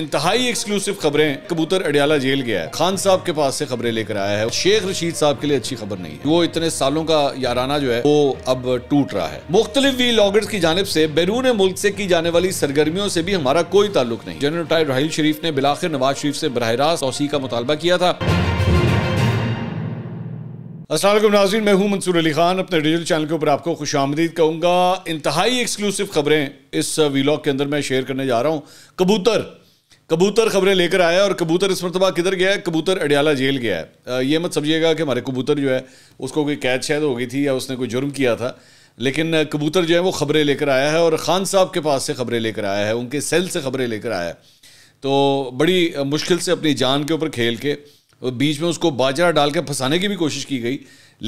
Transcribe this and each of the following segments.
इंतहाई एक्सक्लूसिव खबरें कबूतर अडियाला जेल गया है खान साहब के पास से खबरें लेकर आया है शेख रशीद साहब के लिए अच्छी खबर नहीं है वो इतने सालों का याराना जो है वो अब टूट रहा है मुख्तलिफ वी लॉगर्स की जानब से बैरून मुल्क से की जाने वाली सरगर्मियों से भी हमारा कोई ताल्लुक नहीं जनरल टाइड राहिल शरीफ ने बिलाखिर नवाज शरीफ से बरह रास्त तोसी का मुतालबा किया था असलम नाजीन मैं हूं मंसूर अली खान अपने डिजिटल चैनल के ऊपर आपको खुश आमदीद कहूँगा इंतहाई एक्सक्लूसिव खबरें इस वीलॉग के अंदर मैं शेयर करने जा रहा हूँ कबूतर कबूतर खबरें लेकर आया और कबूतर इस मरतबा किधर गया है कबूतर अडियाला जेल गया है ये मत समझिएगा कि हमारे कबूतर जो है उसको कोई कैद शायद हो गई थी या उसने कोई जुर्म किया था लेकिन कबूतर जो है वो खबरें लेकर आया है और ख़ान साहब के पास से खबरें लेकर आया है उनके सेल से खबरें लेकर आया है तो बड़ी मुश्किल से अपनी जान के ऊपर खेल के बीच में उसको बाजरा डाल के फंसाने की भी कोशिश की गई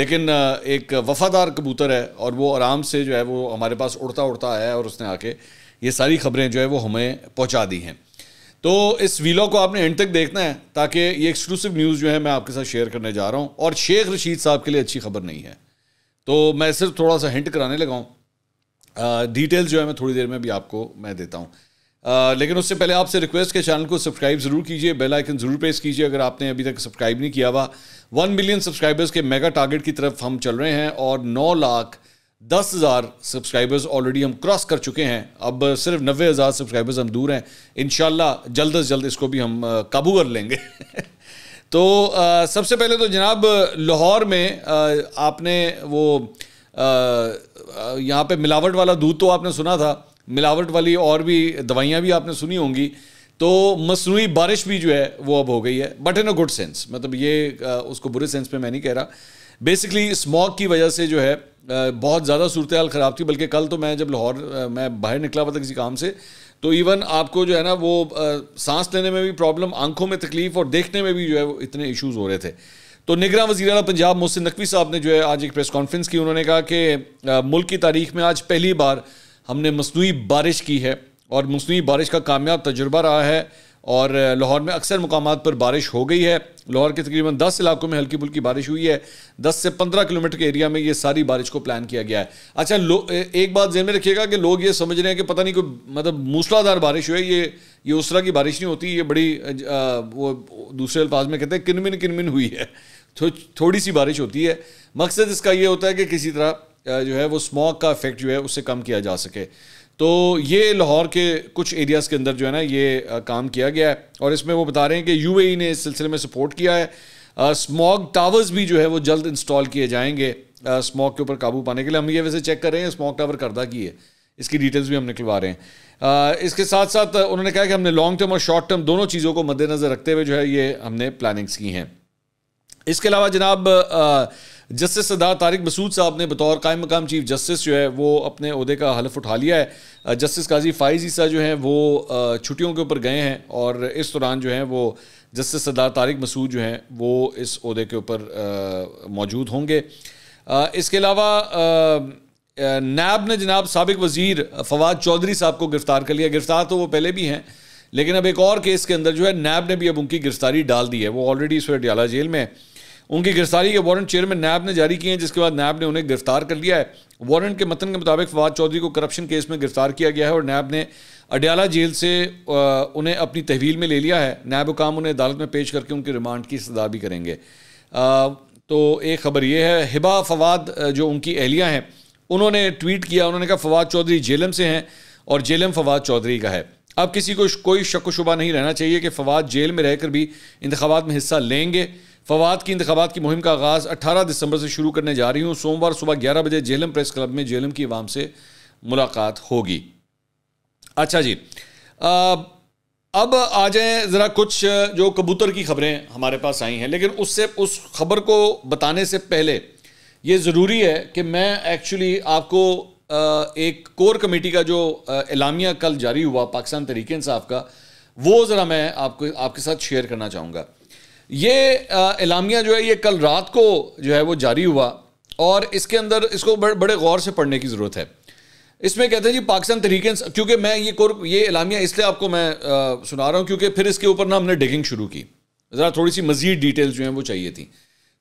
लेकिन एक वफादार कबूतर है और वो आराम से जो है वो हमारे पास उड़ता उड़ता आया है और उसने आके ये सारी खबरें जो है वो हमें पहुँचा दी हैं तो इस वीलॉग को आपने एंड तक देखना है ताकि ये एक्सक्लूसिव न्यूज़ जो है मैं आपके साथ शेयर करने जा रहा हूँ और शेख रशीद साहब के लिए अच्छी खबर नहीं है तो मैं सिर्फ थोड़ा सा हिंट कराने लगा हूँ डिटेल्स जो है मैं थोड़ी देर में भी आपको मैं देता हूँ लेकिन उससे पहले आपसे रिक्वेस्ट के चैनल को सब्सक्राइब ज़रूर कीजिए बेल आइकन ज़रूर प्रेस कीजिए अगर आपने अभी तक सब्सक्राइब नहीं किया हुआ वन मिलियन सब्सक्राइबर्स के मेगा टारगेट की तरफ हम चल रहे हैं और नौ लाख दस हज़ार सब्सक्राइबर्स ऑलरेडी हम क्रॉस कर चुके हैं अब सिर्फ नबे हज़ार सब्सक्राइबर्स हम दूर हैं इन जल्द अज जल्द इसको भी हम काबू कर लेंगे तो आ, सबसे पहले तो जनाब लाहौर में आ, आपने वो यहाँ पे मिलावट वाला दूध तो आपने सुना था मिलावट वाली और भी दवाइयाँ भी आपने सुनी होंगी तो मसनू बारिश भी जो है वो अब हो गई है but in a good sense मतलब ये आ, उसको बुरे सेंस में मैं नहीं कह रहा बेसिकली स्मॉक की वजह से जो है बहुत ज़्यादा सूरत हाल ख़राब थी बल्कि कल तो मैं जब लाहौर मैं बाहर निकला हुआ था किसी काम से तो इवन आपको जो है ना वो सांस लेने में भी प्रॉब्लम आंखों में तकलीफ और देखने में भी जो है वो इतने इशूज़ हो रहे थे तो निगरान वजी अला पंजाब मोहसिन नकवी साहब ने जो है आज एक प्रेस कॉन्फ्रेंस की उन्होंने कहा कि मुल्क की तारीख में आज पहली बार हमने मसनू बारिश की है और मसनू बारिश का कामयाब तजुर्बा रहा है और लाहौर में अक्सर मकाम पर बारिश हो गई है लाहौर के तकरीबन दस इलाकों में हल्की फुल्की बारिश हुई है दस से पंद्रह किलोमीटर के एरिया में ये सारी बारिश को प्लान किया गया है अच्छा एक बात जहन में रखिएगा कि लोग ये समझ रहे हैं कि पता नहीं कोई मतलब मूसलाधार बारिश हुई है ये ये उस तरह की बारिश नहीं होती ये बड़ी आ, वो दूसरे अल्फाज में कहते हैं किनमिन किनमिन हुई है थो, थोड़ी सी बारिश होती है मकसद इसका ये होता है कि किसी तरह जो है वो स्मॉक का इफेक्ट जो है उससे कम किया जा सके तो ये लाहौर के कुछ एरियाज़ के अंदर जो है ना ये काम किया गया है और इसमें वो बता रहे हैं कि यूएई e ने इस सिलसिले में सपोर्ट किया है स्मॉग टावर्स भी जो है वो जल्द इंस्टॉल किए जाएंगे स्मॉग के ऊपर काबू पाने के लिए हम ये वैसे चेक कर रहे हैं स्मॉग टावर करदा की है इसकी डिटेल्स भी हम निकलवा रहे हैं आ, इसके साथ साथ उन्होंने कहा कि हमने लॉन्ग टर्म और शॉर्ट टर्म दोनों चीज़ों को मद्देनज़र रखते हुए जो है ये हमने प्लानिंग्स की हैं इसके अलावा जनाब आ, जस्टिस सदा तारिक मसूद साहब ने बतौर कायम मकाम चीफ जस्टिस जो है वो अपने अहदे का हलफ उठा लिया है जस्टिस काजी फ़ाइज ईसा जो हैं वो छुट्टियों के ऊपर गए हैं और इस दौरान जो हैं वो जस्टिस सदा तारिक मसूद जो हैं वो इस अहदे के ऊपर मौजूद होंगे इसके अलावा नैब ने जनाब सबक वजीर फवाद चौधरी साहब को गिरफ़्तार कर लिया गिरफ़्तार तो वो पहले भी हैं लेकिन अब एक और केस के अंदर जो है नैब ने भी अब उनकी गिरफ्तारी डाल दी है वो ऑलरेडी इस वक्त डियाला जेल में है उनकी गिरफ्तारी के वारंट चेयरमैन नैब ने जारी किए हैं जिसके बाद नैब ने उन्हें गिरफ्तार कर लिया है वारंट के मतन के मुताबिक फवाद चौधरी को करप्शन केस में गिरफ्तार किया गया है और नैब ने अडयाला जेल से उन्हें अपनी तहवील में ले लिया है नैब काम उन्हें अदालत में पेश करके उनकी रिमांड की सजा भी करेंगे तो एक खबर यह है हिबा फवाद जो उनकी एहलियाँ हैं उन्होंने ट्वीट किया उन्होंने कहा फवाद चौधरी जेलम से हैं और जेलम फवाद चौधरी का है अब किसी को कोई शक शुबा नहीं रहना चाहिए कि फवाद जेल में रहकर भी इंतबात में हिस्सा लेंगे फवाद की इंतबात की मुहिम का आगाज़ अठारह दिसंबर से शुरू करने जा रही हूँ सोमवार सुबह ग्यारह बजे जेलम प्रेस क्लब में जेलम की आवाम से मुलाकात होगी अच्छा जी आ, अब आ जाएं ज़रा कुछ जो कबूतर की खबरें हमारे पास आई हैं लेकिन उससे उस खबर को बताने से पहले ये ज़रूरी है कि मैं एक्चुअली आपको एक कोर कमेटी का जो एलामिया कल जारी हुआ पाकिस्तान तरीके इंसाफ का वो ज़रा मैं आपको आपके साथ शेयर करना चाहूँगा ये एलामिया जो है ये कल रात को जो है वो जारी हुआ और इसके अंदर इसको बड़, बड़े गौर से पढ़ने की ज़रूरत है इसमें कहते हैं जी पाकिस्तान तरीके क्योंकि मैं ये कुर ये एलामिया इसलिए आपको मैं आ, सुना रहा हूँ क्योंकि फिर इसके ऊपर ना हमने डिगिंग शुरू की ज़रा थोड़ी सी मज़ीद डिटेल्स जो हैं वो चाहिए थी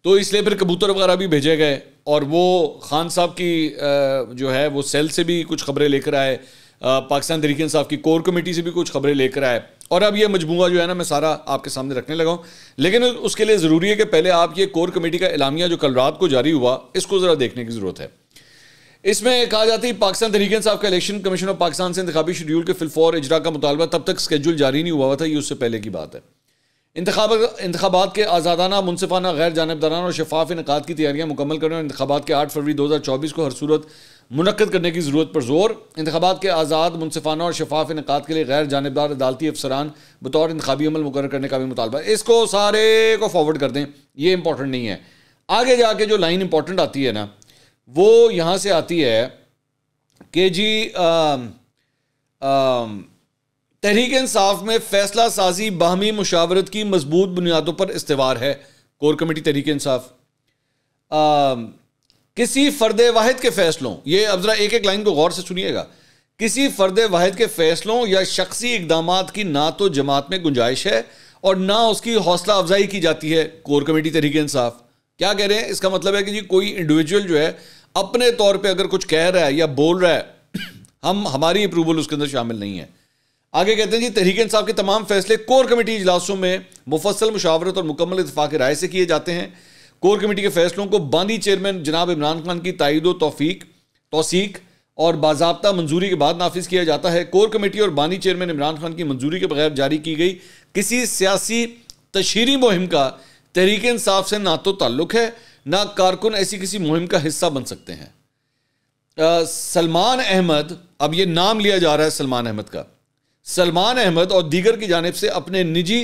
तो इसलिए फिर कबूतर वगैरह भी भेजे गए और वो खान साहब की जो है वो सेल से भी कुछ खबरें लेकर आए पाकिस्तान तरीके इंसाफ की कोर कमेटी से भी कुछ खबरें लेकर आए और अब ये मजमू जो है ना मैं सारा आपके सामने रखने लगा हूँ लेकिन उसके लिए ज़रूरी है कि पहले आप ये कोर कमेटी का एलामिया जो कल रात को जारी हुआ इसको ज़रा देखने की ज़रूरत है इसमें कहा जाती है पाकिस्तान तरीके साहब का इलेक्शन कमीशन ऑफ पाकिस्तान से इंतबी शेड्यूल के फिलफौर इजरा का मुतालबा तब तक स्केजूल जारी नहीं हुआ था ये उससे पहले की बात है इंतबात के आज़ादाना मुनफाना गैर जानबदारान और शफाफ इनका की तैयारियां मुकम्मल करने और इंतबात के आठ फरवरी दो हज़ार चौबीस को हर सूरत मुनद करने की ज़रूरत पर जोर इंतबात के आज़ाद मुनफाना और शफाफ इनका के लिए गैर जानबदार अदालती अफसरान बतौर इंतबी अमल मुकर करने का भी मुतालबा इसको सारे को फॉरवर्ड कर दें ये इंपॉर्टेंट नहीं है आगे जाके जो लाइन इंपॉर्टेंट आती है ना वो यहाँ से आती है कि जी तहरीक इंसाफ में फैसला साजी बाहमी मुशावरत की मजबूत बुनियादों पर इस्तेवार है कोर कमेटी तहरीक इंसाफ किसी फर्द वाहिद के फैसलों ये अब ज़रा एक एक लाइन को गौर से सुनिएगा किसी फर्द वाहिद के फैसलों या शख्सी इकदाम की ना तो जमात में गुंजाइश है और ना उसकी हौसला अफजाई की जाती है कोर कमेटी तहरीक इंसाफ क्या कह रहे हैं इसका मतलब है कि जी कोई इंडिविजुअल जो है अपने तौर पे अगर कुछ कह रहा है या बोल रहा है हम हमारी अप्रूवल उसके अंदर शामिल नहीं है आगे कहते हैं जी तहरीक इंसाफ के तमाम फैसले कोर कमेटी इजलासों में मुफसल मुशावरत और मुकम्मल इतफाक़ राय से किए जाते हैं कोर कमेटी के फैसलों को बांदी चेयरमैन जनाब इमरान खान की तइद तोफीक तोसीक और बाबा मंजूरी के बाद नाफिज किया जाता है कोर कमेटी और बानी चेयरमैन इमरान खान की मंजूरी के बगैर जारी की गई किसी सियासी तशहरी मुहिम का तहरीक इंसाफ से ना तो ताल्लुक है ना कारकुन ऐसी किसी मुहिम का हिस्सा बन सकते हैं सलमान अहमद अब ये नाम लिया जा रहा है सलमान अहमद का सलमान अहमद और दीगर की जानब से अपने निजी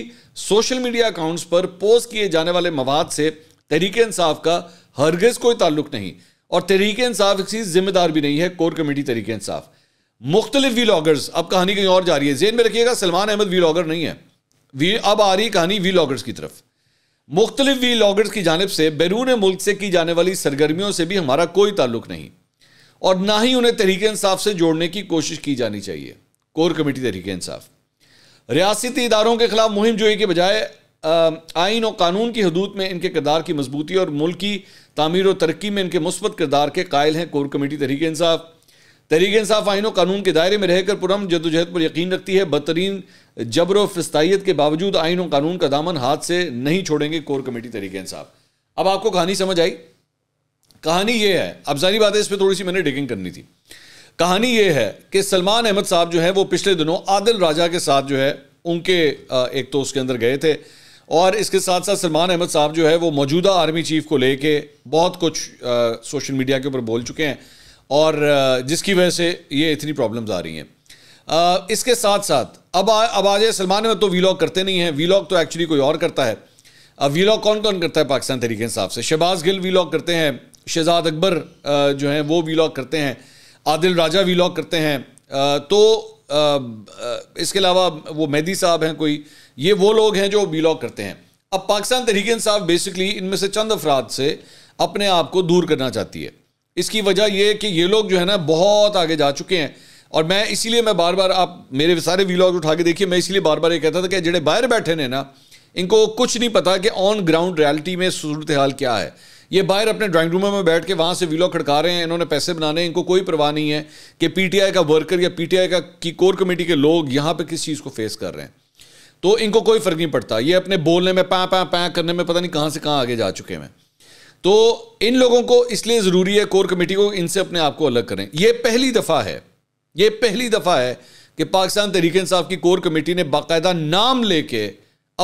सोशल मीडिया अकाउंट्स पर पोस्ट किए जाने वाले मवाद से तहरीक इंसाफ का हरगज कोई ताल्लुक नहीं और तहरीक इंसाफ एक चीज़ जिम्मेदार भी नहीं है कोर कमेटी तहरीक इंसाफ मुख्तलिफ वी लॉगर्स अब कहानी कहीं और जा रही है जेन में रखिएगा सलमान अहमद वी लॉगर नहीं है वी अब आ रही कहानी वी लॉगर्स की तरफ मुख्तलिफ वी लॉगर्स की जानब से बैरून मुल्क से की जाने वाली सरगर्मियों से भी हमारा कोई ताल्लुक नहीं और ना ही उन्हें तहरीक इंसाफ से जोड़ने की कोशिश की जानी चाहिए कोर कमेटी तहरीक इंसाफ रियासती इदारों के खिलाफ मुहिम जोई के बजाय आइन और कानून की हदूद में इनके किरदार की मजबूती और मुल्क की तमीर और तरक्की में इनके मुस्बत किरदार के कायल हैं कोर कमेटी तहरीक इंसाफ तहरीक इंसाफ आइन और कानून के दायरे में रहकर पुरम जदोजहद पर यकीन रखती है बदतरीन जबर व फस्ताइत के बावजूद आइन और कानून का दामन हाथ से नहीं छोड़ेंगे कोर कमेटी तहरीक इंसाफ अब आपको कहानी समझ आई कहानी यह है अब जारी बात है इस पर थोड़ी सी मैंने डिगिंग करनी थी कहानी यह है कि सलमान अहमद साहब जो है वो पिछले दिनों आदिल राजा के साथ जो है उनके एक तो उसके अंदर गए थे और इसके साथ साथ सलमान अहमद साहब जो है वो मौजूदा आर्मी चीफ को लेके बहुत कुछ आ, सोशल मीडिया के ऊपर बोल चुके हैं और आ, जिसकी वजह से ये इतनी प्रॉब्लम्स आ रही हैं इसके साथ साथ अब आ, अब आ जाए सलमान अहमद तो वीलॉग करते नहीं हैं वीलॉग तो एक्चुअली कोई और करता है अब वीलॉग कौन कौन करता है पाकिस्तान तरीके हिसाब से शहबाज गिल वीलॉग करते हैं शहजाद अकबर जो हैं वो वीलॉग करते हैं आदिल राजा वीलॉग करते हैं तो इसके अलावा वो मेहदी साहब हैं कोई ये वो लोग हैं जो बिलोंग करते हैं अब पाकिस्तान तहरीक साहब बेसिकली इनमें से चंद अफराद से अपने आप को दूर करना चाहती है इसकी वजह यह कि ये लोग जो है ना बहुत आगे जा चुके हैं और मैं इसीलिए मैं बार बार आप मेरे सारे वीलॉग उठा के देखिए मैं इसलिए बार बार ये कहता था कि जेडे बाहर बैठे ने ना इनको कुछ नहीं पता कि ऑन ग्राउंड रियलिटी में सूरत हाल क्या है ये बाहर अपने ड्राइंग रूम में बैठ के वहाँ से वीलो खड़का रहे हैं इन्होंने पैसे बनाने इनको कोई परवाह नहीं है कि पीटीआई का वर्कर या पीटीआई का की कोर कमेटी के लोग यहाँ पर किस चीज़ को फेस कर रहे हैं तो इनको कोई फ़र्क नहीं पड़ता ये अपने बोलने में पैं पैं पैं करने में पता नहीं कहाँ से कहाँ आगे जा चुके हैं तो इन लोगों को इसलिए ज़रूरी है कोर कमेटी को इनसे अपने आप को अलग करें ये पहली दफ़ा है ये पहली दफ़ा है कि पाकिस्तान तहरीक इंसाफ की कोर कमेटी ने बाकायदा नाम लेके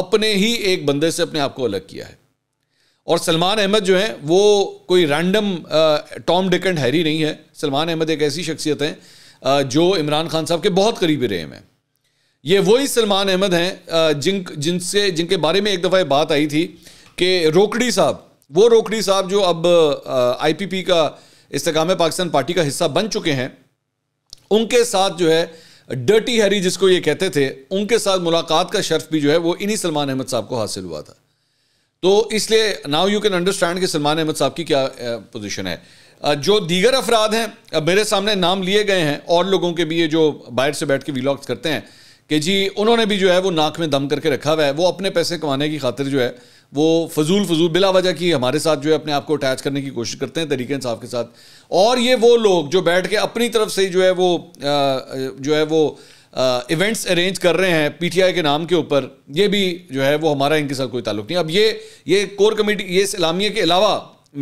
अपने ही एक बंदे से अपने आप को अलग किया है और सलमान अहमद जो हैं वो कोई random Tom Dick and Harry नहीं है सलमान अहमद एक ऐसी शख्सियत हैं जो इमरान खान साहब के बहुत करीबी रहे हैं ये वही सलमान अहमद हैं जिन जिनसे जिनके बारे में एक दफ़ा बात आई थी कि रोकड़ी साहब वो रोकड़ी साहब जो अब आईपीपी का इस्तेकाम पाकिस्तान पार्टी का हिस्सा बन चुके हैं उनके साथ जो है डर्टी हैरी जिसको ये कहते थे उनके साथ मुलाकात का शर्फ भी जो है वो इन्हीं सलमान अहमद साहब को हासिल हुआ था तो इसलिए नाउ यू कैन अंडरस्टैंड कि सलमान अहमद साहब की क्या पोजीशन है जो दीगर अफराद हैं मेरे सामने नाम लिए गए हैं और लोगों के भी ये जो बाहर से बैठ के व्लॉग्स करते हैं कि जी उन्होंने भी जो है वो नाक में दम करके रखा हुआ है वो अपने पैसे कमाने की खातिर जो है वो फजूल फजूल बिला वजह की हमारे साथ जो है अपने आप को अटैच करने की कोशिश करते हैं तरीके इंसाफ के साथ और ये वो लोग जो बैठ के अपनी तरफ से जो है वो जो है वो इवेंट्स अरेंज कर रहे हैं पीटीआई के नाम के ऊपर ये भी जो है वो हमारा इनके साथ कोई ताल्लुक नहीं अब ये ये कोर कमेटी ये इस्लामिया के अलावा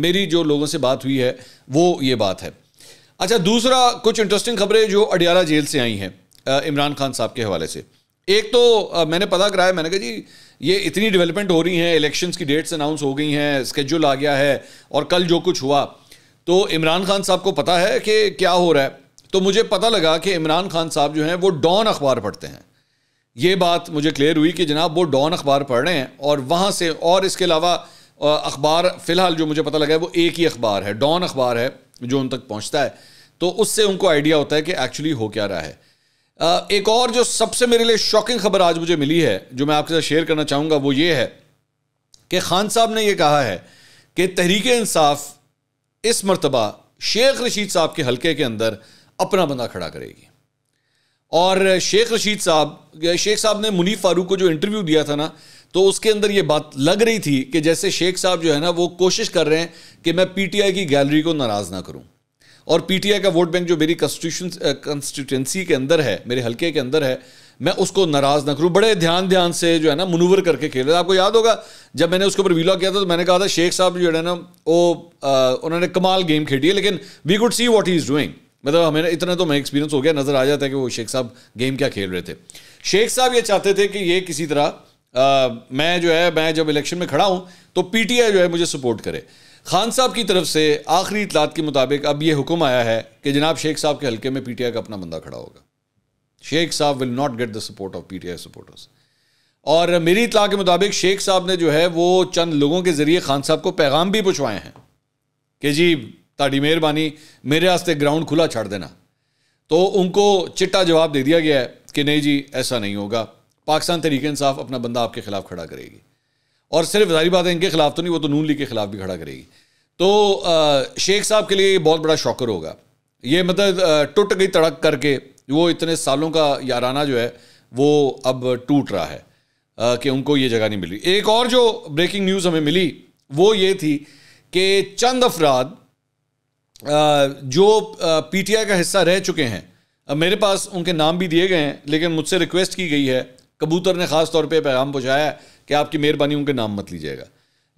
मेरी जो लोगों से बात हुई है वो ये बात है अच्छा दूसरा कुछ इंटरेस्टिंग खबरें जो अडियाला जेल से आई हैं इमरान खान साहब के हवाले से एक तो आ, मैंने पता कराया मैंने कहा जी ये इतनी डेवलपमेंट हो रही हैं इलेक्शंस की डेट्स अनाउंस हो गई हैं स्केड्यूल आ गया है और कल जो कुछ हुआ तो इमरान खान साहब को पता है कि क्या हो रहा है तो मुझे पता लगा कि इमरान खान साहब जो हैं वो डॉन अखबार पढ़ते हैं ये बात मुझे क्लियर हुई कि जनाब वो डॉन अखबार पढ़ रहे हैं और वहाँ से और इसके अलावा अखबार फ़िलहाल जो मुझे पता लगा है वो एक ही अखबार है डॉन अखबार है जो उन तक पहुँचता है तो उससे उनको आइडिया होता है कि एक्चुअली हो क्या रहा है एक और जो सबसे मेरे लिए शॉकिंग खबर आज मुझे मिली है जो मैं आपके साथ शेयर करना चाहूँगा वो ये है कि खान साहब ने यह कहा है कि तहरीक इंसाफ इस मरतबा शेख रशीद साहब के हलके के अंदर अपना बंदा खड़ा करेगी और शेख रशीद साहब शेख साहब ने मुनीफ फारूक को जो इंटरव्यू दिया था ना तो उसके अंदर ये बात लग रही थी कि जैसे शेख साहब जो है ना वो कोशिश कर रहे हैं कि मैं पीटीआई की गैलरी को नाराज़ ना करूं और पीटीआई का वोट बैंक जो मेरी कंस्टिट्यूशन कंस्टिट्यूंसी के अंदर है मेरे हलके के अंदर है मैं उसको नाराज़ ना करूं बड़े ध्यान ध्यान से जो है ना मुनूवर करके खेल रहे आपको याद होगा जब मैंने उसके ऊपर वीला किया था तो मैंने कहा था शेख साहब जो है ना वो उन्होंने कमाल गेम खेली है लेकिन we could see what he is doing मतलब हमें इतना तो मैं एक्सपीरियंस हो गया नज़र आ जाता है कि वो शेख साहब गेम क्या खेल रहे थे शेख साहब ये चाहते थे कि ये किसी तरह मैं जो है मैं जब इलेक्शन में खड़ा हूँ तो पी जो है मुझे सपोर्ट करे खान साहब की तरफ से आखिरी इतलात के मुताबिक अब ये हुक्म आया है कि जनाब शेख साहब के हल्के में पी का अपना बंदा खड़ा होगा शेख साहब will not get the support of P supporters और मेरी इतला के मुताबिक शेख साहब ने जो है वो चंद लोगों के ज़रिए खान साहब को पैगाम भी पुछवाए हैं कि जी ताड़ी मेहरबानी मेरे वास्ते ग्राउंड खुला छाड़ देना तो उनको चिट्टा जवाब दे दिया गया है कि नहीं जी ऐसा नहीं होगा पाकिस्तान तरीके इंसाफ अपना बंदा आपके खिलाफ खड़ा करेगी और सिर्फ जारी बात है इनके खिलाफ तो नहीं वो तो नून लीग के खिलाफ भी खड़ा करेगी तो शेख साहब के लिए ये बहुत बड़ा शॉकर होगा ये मतलब टूट गई तड़क करके वो इतने सालों का याराना जो है वो अब टूट रहा है कि उनको ये जगह नहीं मिली एक और जो ब्रेकिंग न्यूज़ हमें मिली वो ये थी कि चंद अफराद जो पीटीआई का हिस्सा रह चुके हैं अब मेरे पास उनके नाम भी दिए गए हैं लेकिन मुझसे रिक्वेस्ट की गई है कबूतर ने ख़ास तौर पे पैगाम पहुँचाया है कि आपकी मेहरबानी उनके नाम मत लीजिएगा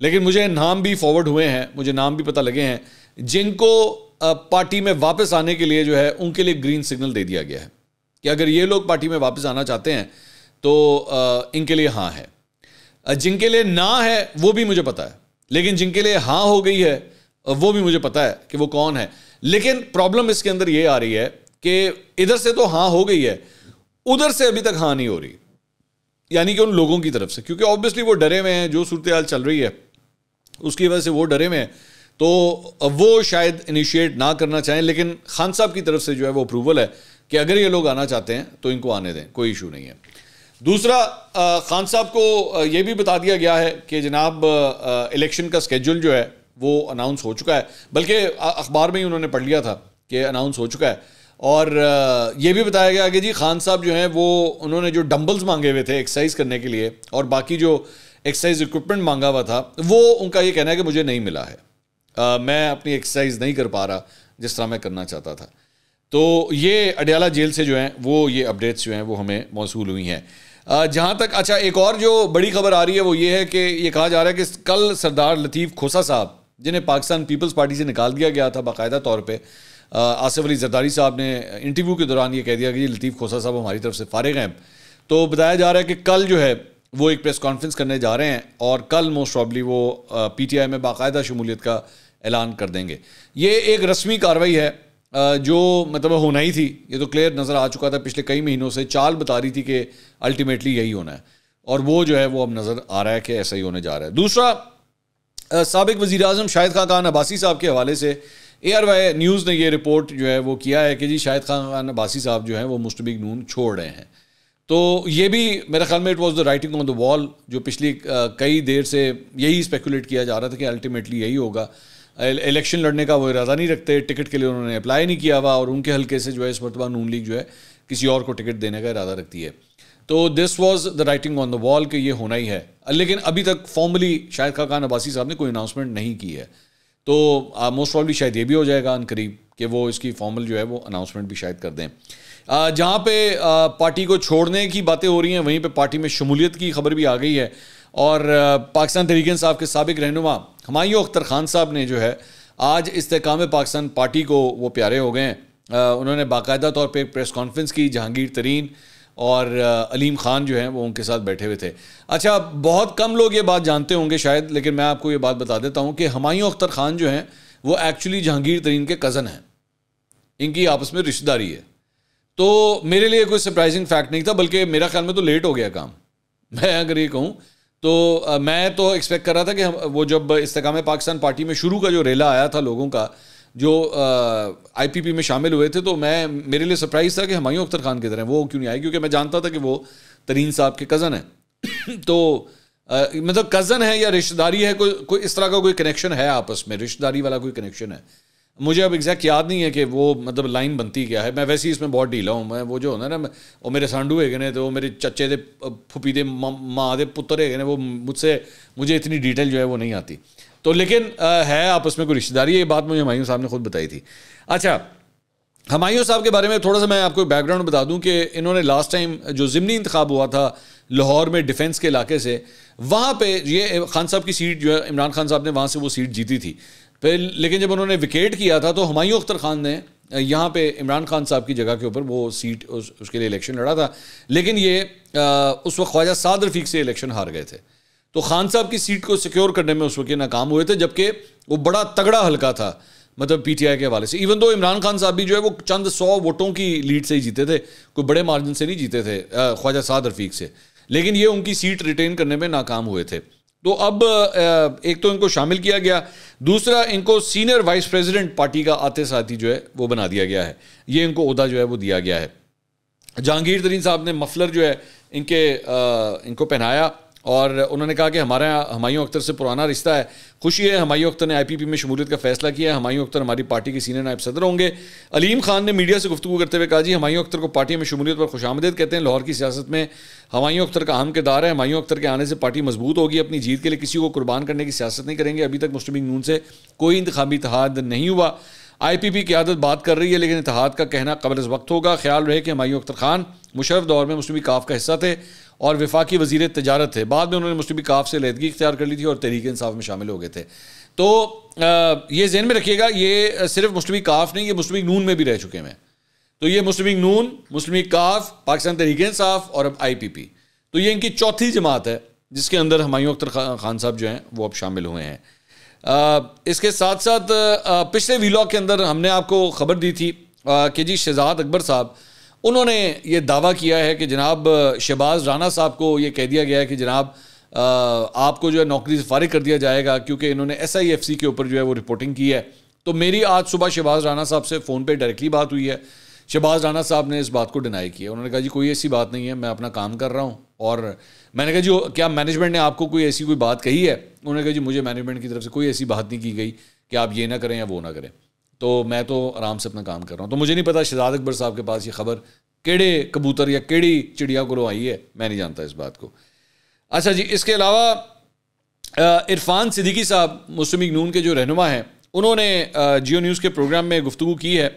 लेकिन मुझे नाम भी फॉरवर्ड हुए हैं मुझे नाम भी पता लगे हैं जिनको पार्टी में वापस आने के लिए जो है उनके लिए ग्रीन सिग्नल दे दिया गया है कि अगर ये लोग पार्टी में वापस आना चाहते हैं तो इनके लिए हाँ है जिनके लिए ना है वो भी मुझे पता है लेकिन जिनके लिए हाँ हो गई है वो भी मुझे पता है कि वो कौन है लेकिन प्रॉब्लम इसके अंदर ये आ रही है कि इधर से तो हाँ हो गई है उधर से अभी तक हाँ नहीं हो रही यानी कि उन लोगों की तरफ से क्योंकि ऑब्वियसली वो डरे हुए हैं जो सूरत हाल चल रही है उसकी वजह से वो डरे हुए हैं तो वो शायद इनिशिएट ना करना चाहें लेकिन खान साहब की तरफ से जो है वो अप्रूवल है कि अगर ये लोग आना चाहते हैं तो इनको आने दें कोई इशू नहीं है दूसरा खान साहब को ये भी बता दिया गया है कि जनाब इलेक्शन का स्केड्यूल जो है वो अनाउंस हो चुका है बल्कि अखबार में ही उन्होंने पढ़ लिया था कि अनाउंस हो चुका है और ये भी बताया गया कि जी खान साहब जो हैं वो उन्होंने जो डम्बल्स मांगे हुए थे एक्सरसाइज करने के लिए और बाकी जो एक्सरसाइज इक्विपमेंट मांगा हुआ था वो उनका ये कहना है कि मुझे नहीं मिला है आ, मैं अपनी एक्सरसाइज नहीं कर पा रहा जिस तरह मैं करना चाहता था तो ये अडयाला जेल से जो हैं वो ये अपडेट्स जो हैं वो हमें मौसू हुई हैं जहाँ तक अच्छा एक और जो बड़ी खबर आ रही है वो ये है कि ये कहा जा रहा है कि कल सरदार लतीफ़ खोसा साहब जिन्हें पाकिस्तान पीपल्स पार्टी से निकाल दिया गया था बाकायदा तौर पर आसिफ अली जरदारी साहब ने इंटरव्यू के दौरान ये कह दिया कि लतीफ़ खोसा साहब हमारी तरफ से फारग हैं तो बताया जा रहा है कि कल जो है वो एक प्रेस कॉन्फ्रेंस करने जा रहे हैं और कल मोस्ट प्रॉबली वो पी टी आई में बाकायदा शमूलियत का ऐलान कर देंगे ये एक रस्मी कार्रवाई है जो मतलब होना ही थी ये तो क्लियर नज़र आ चुका था पिछले कई महीनों से चाल बता रही थी कि अल्टीमेटली यही होना है और वो जो है वो अब नज़र आ रहा है कि ऐसा ही होने जा रहा है दूसरा सबक वज़ी अजम शाहिद खान खान अब्बासी साहब के हवाले से ए आर वाई न्यूज़ ने यह रिपोर्ट जो है वो किया है कि जी शाहिद खान खान अब्बासी साहब जो हैं वो मुस्तबिक नून छोड़ रहे हैं तो ये भी मेरे ख्याल में it was the writing on the wall जो पिछली कई देर से यही स्पेकुलेट किया जा रहा था कि अल्टीमेटली यही होगा इलेक्शन लड़ने का वो इरादा नहीं रखते टिकट के लिए उन्होंने अप्लाई नहीं किया हुआ और उनके हल्के से जो है इस मरतबा नून लीग जो है किसी और को टिकट देने का इरादा रखती है तो this was the writing on the wall कि ये होना ही है लेकिन अभी तक फॉर्मली शायद खाकान अबासी अब्बासी साहब ने कोई अनाउंसमेंट नहीं की है तो मोस्ट प्रॉब्ली शायद ये भी हो जाएगा अन करीब कि वो इसकी फॉर्मल जो है वो अनाउंसमेंट भी शायद कर दें जहाँ पे पार्टी को छोड़ने की बातें हो रही हैं वहीं पे पार्टी में शमूलियत की खबर भी आ गई है और पाकिस्तान तहरीक साहब के सबक रहनुमा हमायूं अख्तर खान साहब ने जो है आज इसकाम पाकिस्तान पार्टी को वो प्यारे हो गए हैं उन्होंने बाकायदा तौर पर प्रेस कॉन्फ्रेंस की जहांगीर तरीन और अलीम खान जो हैं वो उनके साथ बैठे हुए थे अच्छा बहुत कम लोग ये बात जानते होंगे शायद लेकिन मैं आपको ये बात बता देता हूँ कि हमायूं अख्तर खान जो हैं वो एक्चुअली जहांगीर तरीन के कज़न हैं इनकी आपस में रिश्तेदारी है तो मेरे लिए कोई सरप्राइजिंग फैक्ट नहीं था बल्कि मेरा ख्याल में तो लेट हो गया काम मैं अगर ये कहूँ तो मैं तो एक्सपेक्ट कर रहा था कि वो जब इस्तेकाम पाकिस्तान पार्टी में शुरू का जो रेला आया था लोगों का जो आईपीपी में शामिल हुए थे तो मैं मेरे लिए सरप्राइज था कि हमायूं अख्तर खान किधर हैं वो क्यों नहीं आए क्योंकि मैं जानता था कि वो तरीन साहब के कज़न हैं तो आ, मतलब कज़न है या रिश्तेदारी है कोई कोई इस तरह का कोई कनेक्शन है आपस में रिश्तेदारी वाला कोई कनेक्शन है मुझे अब एग्जैक्ट याद नहीं है कि वो मतलब लाइन बनती क्या है मैं वैसे ही इसमें बहुत ढीला हूँ मैं वो जो है ना वो मेरे सांडू है ने तो वो मेरे चचे दे फुपी दे मा दे पुत्र है ने वो मुझसे मुझे इतनी डिटेल जो है वो नहीं आती तो लेकिन आ, है आपस में कोई रिश्तेदारी ये बात मुझे हमायूं साहब ने खुद बताई थी अच्छा हमायूं साहब के बारे में थोड़ा सा मैं आपको बैकग्राउंड बता दूं कि इन्होंने लास्ट टाइम जो ज़िमनी इंतखब हुआ था लाहौर में डिफेंस के इलाके से वहाँ पे ये खान साहब की सीट जो है इमरान खान साहब ने वहाँ से वो सीट जीती थी फिर लेकिन जब उन्होंने विकेट किया था तो हमायूं अख्तर खान ने यहाँ पे इमरान खान साहब की जगह के ऊपर वो सीट उस, उसके लिए इलेक्शन लड़ा था लेकिन ये आ, उस वक्त ख्वाजा साद रफीक से इलेक्शन हार गए थे तो खान साहब की सीट को सिक्योर करने में उस वक्त नाकाम हुए थे जबकि वो बड़ा तगड़ा हल्का था मतलब पीटीआई के हवाले से इवन दो इमरान खान साहब भी जो है वो चंद सौ वोटों की लीड से ही जीते थे कोई बड़े मार्जिन से नहीं जीते थे ख्वाजा साद रफीक से लेकिन ये उनकी सीट रिटेन करने में नाकाम हुए थे तो अब एक तो इनको शामिल किया गया दूसरा इनको सीनियर वाइस प्रेसिडेंट पार्टी का आते साथ ही जो है वो बना दिया गया है ये इनको उहदा जो है वो दिया गया है जहांगीर तरीन साहब ने मफलर जो है इनके इनको पहनाया और उन्होंने कहा कि हमारा हमायूं अख्तर से पुराना रिश्ता है खुशी है हमायूं अख्तर ने आईपीपी में शमूलियत का फैसला किया हमायूं अख्तर हमारी पार्टी के सीनियर नायब सदर होंगे अलीम खान ने मीडिया से गुफ्तु करते हुए कहा जी हमायूं अख्तर को पार्टी में शमूलियत पर खुशामदेद कहते हैं लाहौर की सियासत में हमायूं अख्तर का अहम किरदार है हमायूं अख्तर के आने से पार्टी मजबूत होगी अपनी जीत के लिए किसी को कुर्बान करने की सियासत नहीं करेंगे अभी तक मुस्लिम नून से कोई इंतबी इतिहाद नहीं हुआ आई पी पी की आदत बात कर रही है लेकिन इतिहाद का कहना कबल वक्त होगा ख्याल रहे कि हमायूं अख्तर खान मुशरफ दौर में मुस्लिम काफ का हिस्सा थे और वफाकी वजीर तजारत थे बाद में उन्होंने मुस्लिम काफ से लहदगी इख्तियार कर ली थी और तहरीक इंसाफ में शामिल हो गए थे तो ये जहन में रखिएगा ये सिर्फ मुस्लिम काफ नहीं ये मुस्लिम नून में भी रह चुके हैं तो ये मुस्लिम नून मुस्लिम काफ पाकिस्तान तहरीक इंसाफ और अब आई पी पी तो ये इनकी चौथी जमात है जिसके अंदर हमायूं अख्तर खान साहब जो हैं वो अब शामिल हुए हैं इसके साथ साथ पिछले वीलॉग के अंदर हमने आपको खबर दी थी कि जी शहजाद अकबर साहब उन्होंने ये दावा किया है कि जनाब शहबाज राना साहब को ये कह दिया गया है कि जनाब आपको जो है नौकरी से फारिग कर दिया जाएगा क्योंकि इन्होंने एस आई एफ सी के ऊपर जो है वो रिपोर्टिंग की है तो मेरी आज सुबह शहबाज राना साहब से फ़ोन पर डायरेक्टली बात हुई है शहबाज राना साहब ने इस बात को डिनाई किया उन्होंने कहा जी कोई ऐसी बात नहीं है मैं अपना काम कर रहा हूँ और मैंने कहा जी क्या मैनेजमेंट ने आपको कोई ऐसी कोई बात कही है उन्होंने कहा जी मुझे मैनेजमेंट की तरफ से कोई ऐसी बात नहीं की गई कि आप ये ना करें या वो ना करें तो मैं तो आराम से अपना काम कर रहा हूँ तो मुझे नहीं पता शहजाद अकबर साहब के पास ये खबर केड़े कबूतर या केड़ी चिड़िया को आई है मैं नहीं जानता इस बात को अच्छा जी इसके अलावा इरफान सिद्दीकी साहब मुस्लिम नून के जो रहनुमा हैं उन्होंने जियो न्यूज़ के प्रोग्राम में गुफ्तु की है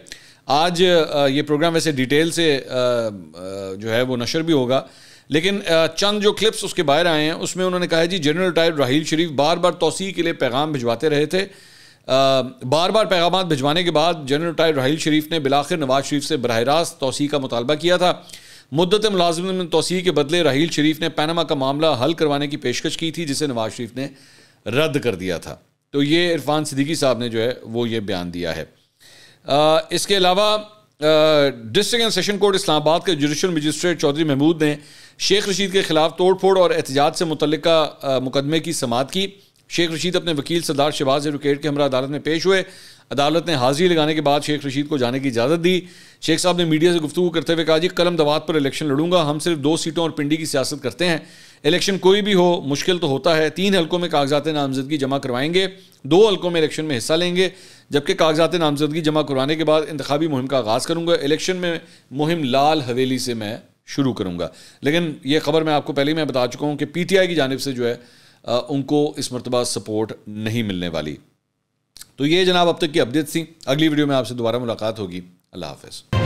आज ये प्रोग्राम वैसे डिटेल से जो है वो नशर भी होगा लेकिन चंद जो क्लिप्स उसके बाहर आए हैं उसमें उन्होंने कहा है जी जनरल टाइप राहील शरीफ बार बार तोसी के लिए पैगाम भिजवाते रहे थे बार बार पैगाम भिजवाने के बाद जनरल रिटायर राहल शरीफ ने बिलाखिर नवाज शरीफ से बरह रास्त तोसी का मुतालबा किया था मुद्दत मुलाजम में तोसी के बदले राहील शरीफ ने पैनमा का मामला हल करवाने की पेशकश की थी जिसे नवाज शरीफ ने रद्द कर दिया था तो ये इरफान सिद्दीकी साहब ने जो है वो ये बयान दिया है आ, इसके अलावा district and session court Islamabad के जुडिशल मजिस्ट्रेट चौधरी महमूद ने शेख रशीद के खिलाफ तोड़ फोड़ और एहतजाज से मुतल मुकदमे की समात की शेख रशीद अपने वकील सरदार शहबाज एडवोकेट के हमरा अदालत में पेश हुए अदालत ने हाजिरी लगाने के बाद शेख रशीद को जाने की इजाज़त दी शेख साहब ने मीडिया से गुफ्तु करते हुए कहा जी कलम दवात पर इलेक्शन लड़ूंगा हम सिर्फ दो सीटों और पिंडी की सियासत करते हैं इलेक्शन कोई भी हो मुश्किल तो होता है तीन हलकों में कागजात नामजदगी जमा करवाएंगे दो हलकों में इलेक्शन में हिस्सा लेंगे जबकि कागजात नामजदगी जमा करवाने के बाद इंतबी मुहिम का आगाज़ करूँगा इलेक्शन में मुहिम लाल हवेली से मैं शुरू करूँगा लेकिन ये खबर मैं आपको पहले ही मैं बता चुका हूँ कि पी टी आई की जानब से जो है उनको इस मरतबा सपोर्ट नहीं मिलने वाली तो ये जनाब अब तक की अपडेट्स थी अगली वीडियो में आपसे दोबारा मुलाकात होगी अल्लाह हाफिज़